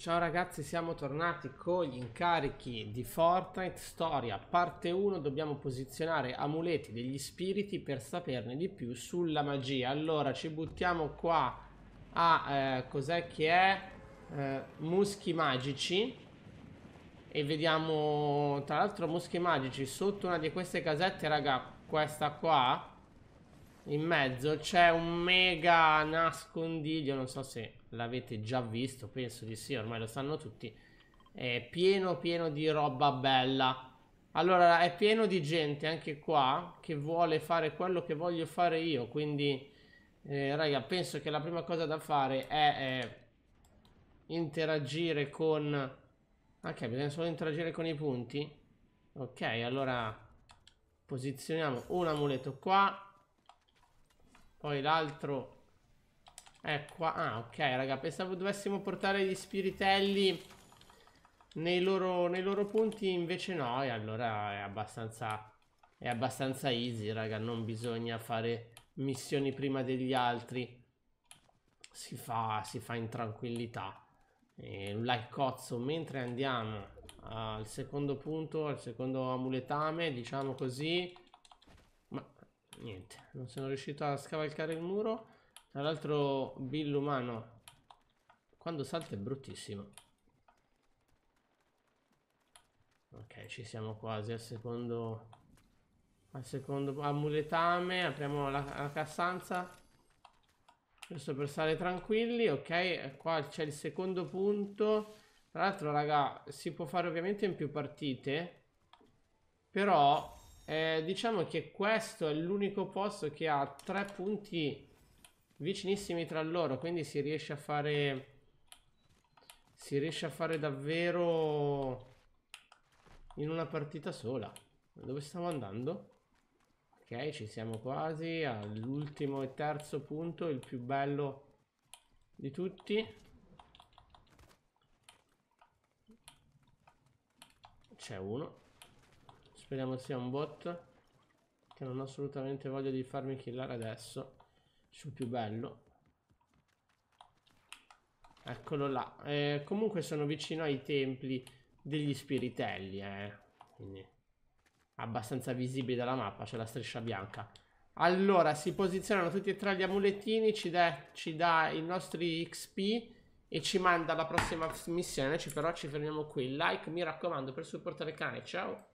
Ciao ragazzi, siamo tornati con gli incarichi di Fortnite Storia, parte 1, dobbiamo posizionare amuleti degli spiriti per saperne di più sulla magia. Allora, ci buttiamo qua a, eh, cos'è che è, eh, muschi magici e vediamo, tra l'altro muschi magici, sotto una di queste casette, raga, questa qua, in mezzo, c'è un mega nascondiglio, non so se l'avete già visto, penso di sì, ormai lo sanno tutti. È pieno pieno di roba bella. Allora, è pieno di gente anche qua che vuole fare quello che voglio fare io, quindi eh, raga, penso che la prima cosa da fare è, è interagire con Ok, bisogna solo interagire con i punti. Ok, allora posizioniamo un amuleto qua, poi l'altro è eh, Ah, ok, raga, pensavo dovessimo portare gli spiritelli nei loro, nei loro punti, invece no, e allora è abbastanza, è abbastanza easy, raga, non bisogna fare missioni prima degli altri. Si fa, si fa in tranquillità. E un like cozzo, mentre andiamo al secondo punto, al secondo amuletame, diciamo così. Ma niente, non sono riuscito a scavalcare il muro. Tra l'altro Bill umano quando salta è bruttissimo. Ok, ci siamo quasi al secondo al secondo amuletame, apriamo la, la cassanza. Giusto per stare tranquilli, ok, qua c'è il secondo punto. Tra l'altro, raga, si può fare ovviamente in più partite, però eh, diciamo che questo è l'unico posto che ha tre punti vicinissimi tra loro, quindi si riesce a fare... Si riesce a fare davvero... In una partita sola. Dove stiamo andando? Ok, ci siamo quasi all'ultimo e terzo punto, il più bello di tutti. C'è uno. Speriamo sia un bot. Che non ho assolutamente voglia di farmi killare adesso sul più bello eccolo là eh, comunque sono vicino ai templi degli spiritelli eh. quindi abbastanza visibili dalla mappa c'è la striscia bianca allora si posizionano tutti e tre gli amulettini ci dà, i nostri XP e ci manda alla prossima missione ci, però ci fermiamo qui like mi raccomando per supportare il cane ciao